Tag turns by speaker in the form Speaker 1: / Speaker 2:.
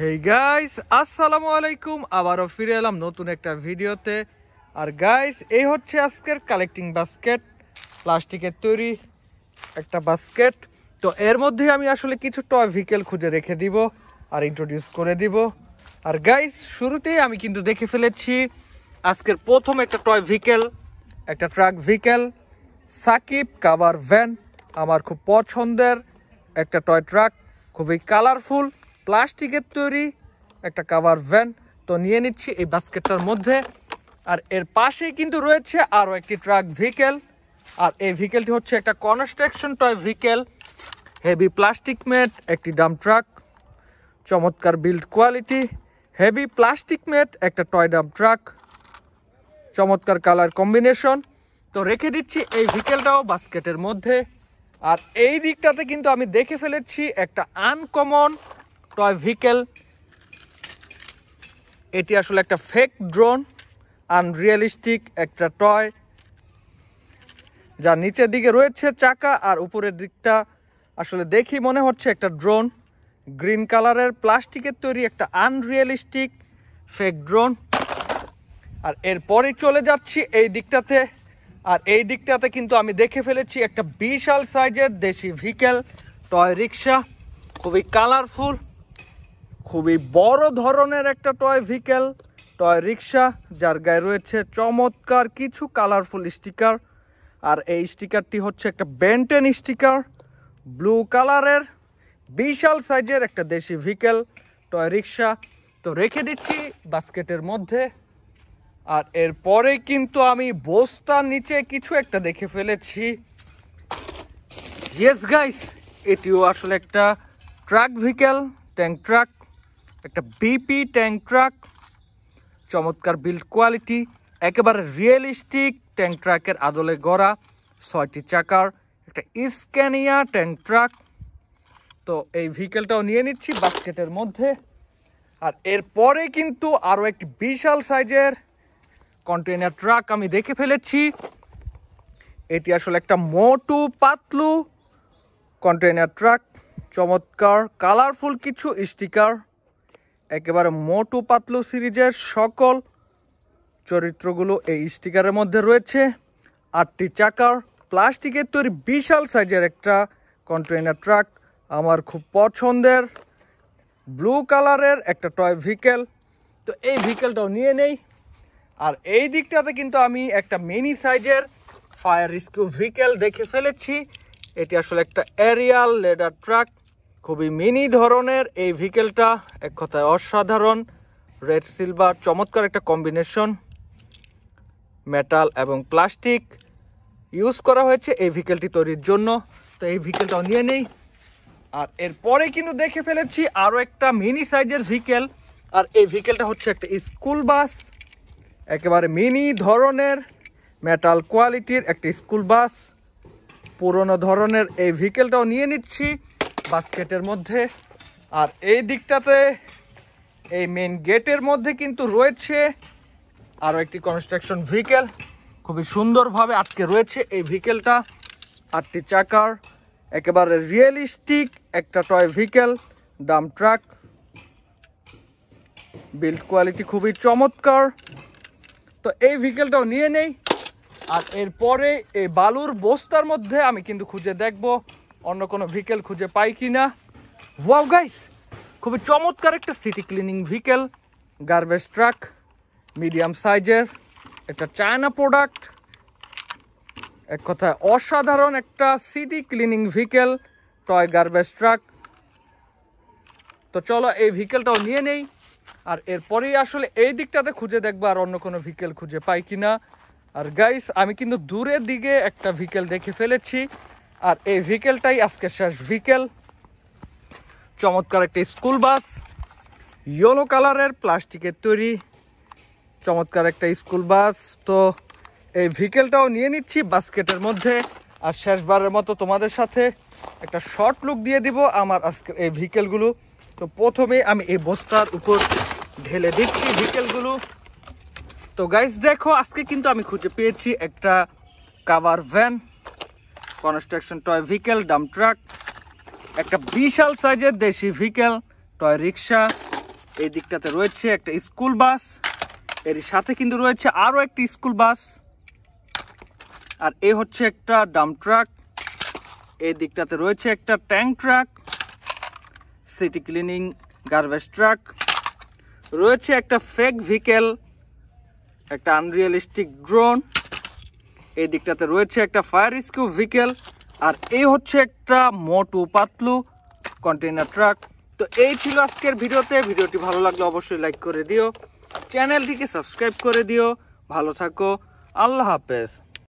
Speaker 1: hey guys আসসালামু আলাইকুম আবারও ফিরে এলাম নতুন একটা ভিডিওতে আর গাইস এই হচ্ছে আজকের কালেক্টিং বাস্কেট প্লাস্টিকের তৈরি একটা বাস্কেট তো এর মধ্যে আমি আসলে কিছু টয় ভিকেল খুঁজে রেখে দিব আর ইন্ট্রোডিউস করে দিব আর গাইস শুরুতেই আমি কিন্তু দেখে ফেলেছি আজকের প্রথম একটা টয় ভিকেল একটা ট্রাক ভিকেল সাকিব কাবার ভ্যান আমার খুব পছন্দের একটা টয় ট্রাক খুবই কালারফুল প্লাস্টিকের তৈরি একটা কাভার ভ্যান তো নিয়ে নিচ্ছি এই বাস্কেটটার মধ্যে আর এর পাশেই কিন্তু রয়েছে আরও একটি ট্রাক ভেহিকেল আর এই ভেহিকেলটি হচ্ছে একটা construction toy vehicle heavy plastic made একটি ডাম ট্রাক চমৎকার build quality heavy plastic made একটা টয় ডাম ট্রাক চমৎকার কালার কম্বিনেশন তো রেখে দিচ্ছি এই ভেহিকেলটাও বাস্কেটের মধ্যে আর এই দিকটাতে কিন্তু আমি দেখে ফেলেছি একটা আনকমন টয় ভিকেল এটি আসলে একটা ফেক ড্রোন আনরিয়ালিস্টিক একটা টয় যা নিচের দিকে রয়েছে চাকা আর উপরের দিকটা আসলে দেখি মনে হচ্ছে একটা ড্রোন গ্রিন কালারের প্লাস্টিকের তৈরি একটা আনরিয়ালিস্টিক ফেক ড্রোন আর এরপরে চলে যাচ্ছি এই দিকটাতে আর এই দিকটাতে কিন্তু আমি দেখে ফেলেছি একটা বিশাল সাইজের দেশি ভিকেল টয় রিক্সা খুবই কালারফুল খুবই বড় ধরনের একটা টয় ভেহিকেল টয় রিক্সা যার গায়ে রয়েছে চমৎকার কিছু কালারফুল স্টিকার আর এই স্টিকারটি হচ্ছে একটা বেন্টেন স্টিকার ব্লু কালারের বিশাল সাইজের একটা দেশি ভেহিকেল টয় রিক্সা তো রেখে দিচ্ছি বাস্কেটের মধ্যে আর এরপরে কিন্তু আমি বস্তার নিচে কিছু একটা দেখে ফেলেছি ইয়েস গাইস এটিও আসলে একটা ট্রাক ভেহিকেল ট্যাঙ্ক ট্রাক একটা বিপি ট্যাঙ্ক ট্রাক চমৎকার বিল্ড কোয়ালিটি একেবারে রিয়েলিস্টিক ট্যাঙ্ক ট্রাকের আদলে গড়া ছয়টি চাকার একটা স্ক্যানিয়া ট্যাঙ্ক ট্রাক তো এই ভেহিকেলটাও নিয়ে নিচ্ছি বাস্কেটের মধ্যে আর এরপরে কিন্তু আরও একটি বিশাল সাইজের কন্টেনার ট্রাক আমি দেখে ফেলেছি এটি আসলে একটা মোটু পাতলু কন্টেনার ট্রাক চমৎকার কালারফুল কিছু স্টিকার একেবারে মোটু পাতলু সিরিজের সকল চরিত্রগুলো এই স্টিকারের মধ্যে রয়েছে আটটি চাকার প্লাস্টিকের তৈরি বিশাল সাইজের একটা কন্টেইনার ট্রাক আমার খুব পছন্দের ব্লু কালারের একটা টয় ভেহিকেল তো এই ভেহিকেলটাও নিয়ে নেই আর এই দিকটাতে কিন্তু আমি একটা মিনি সাইজের ফায়ার রেস্কিউ ভেহিকেল দেখে ফেলেছি এটি আসলে একটা এরিয়াল লেডার ট্রাক খুবই মিনি ধরনের এই ভিকেলটা এক কথায় অসাধারণ রেড সিলভার চমৎকার একটা কম্বিনেশন মেটাল এবং প্লাস্টিক ইউজ করা হয়েছে এই ভিকেলটি তৈরির জন্য তো এই ভিকেলটাও নিয়ে নেই আর এরপরে কিন্তু দেখে ফেলেছি আরও একটা মিনি সাইজের ভিকেল আর এই ভিকেলটা হচ্ছে একটা স্কুল বাস একেবারে মিনি ধরনের মেটাল কোয়ালিটির একটা স্কুল বাস পুরনো ধরনের এই ভিকেলটাও নিয়ে নিচ্ছি বাস্কেটের মধ্যে আর এই দিকটাতে এই মেন গেটের মধ্যে কিন্তু রয়েছে আরও একটি কনস্ট্রাকশন ভেহিকেল খুবই সুন্দরভাবে আটকে রয়েছে এই ভেহিকেলটা আটটি চাকার একেবারে রিয়েলিস্টিক একটা toy vehicle dump truck build quality খুবই চমৎকার তো এই ভেহিকেলটাও নিয়ে নেই আর এরপরে এই বালুর বস্তার মধ্যে আমি কিন্তু খুঁজে দেখবো অন্য কোনো ভিকেল খুঁজে পাই কি না ওয়াও গাইস খুবই চমৎকার একটা city cleaning vehicle garbage truck medium সাইজের একটা চায়না প্রোডাক্ট এক কথায় অসাধারণ একটা city cleaning vehicle toy garbage truck তো চলো এই ভিকেলটাও নিয়ে নেই আর এরপরেই আসলে এই দিকটাতে খুঁজে দেখবো আর অন্য কোনো ভিকেল খুঁজে পাই কিনা আর গাইস আমি কিন্তু দূরের দিকে একটা ভিকেল দেখে ফেলেছি আর এই ভিকেলটাই আজকে শেষ ভিকেল চমৎকার একটা স্কুল বাস ইয়েলো কালারের প্লাস্টিকের তৈরি চমৎকার একটা স্কুল বাস তো এই ভিকেলটাও নিয়ে নিচ্ছি বাস্কেটের মধ্যে আর শেষবারের মতো তোমাদের সাথে একটা শর্ট লুক দিয়ে দিব আমার আজকের এই ভিকেলগুলো তো প্রথমে আমি এই বস্তার উপর ঢেলে দিচ্ছি ভিকেলগুলো তো গাইজ দেখো আজকে কিন্তু আমি খুঁজে পেয়েছি একটা cover van construction toy vehicle dump truck একটা বিশাল সাইজের দেশি ভিকেল টয় রিক্সা এই দিকটাতে রয়েছে একটা স্কুল বাস এর সাথে কিন্তু রয়েছে আরও একটি স্কুল বাস আর এ হচ্ছে একটা ডাম ট্রাক এই দিকটাতে রয়েছে একটা tank truck city cleaning garbage truck রয়েছে একটা ফেক ভিকেল একটা আনরিয়ালিস্টিক ড্রোন এই দিকটাতে রয়েছে একটা ফায়ার রেস্কিউ ভেহিকেল আর এই হচ্ছে একটা মোটু পাতলু কন্টেইনার ট্রাক তো এই ছিল আজকের ভিডিওতে ভিডিওটি ভালো লাগলে অবশ্যই লাইক করে দিও চ্যানেলটিকে সাবস্ক্রাইব করে দিও ভালো থাকো আল্লাহ হাফেজ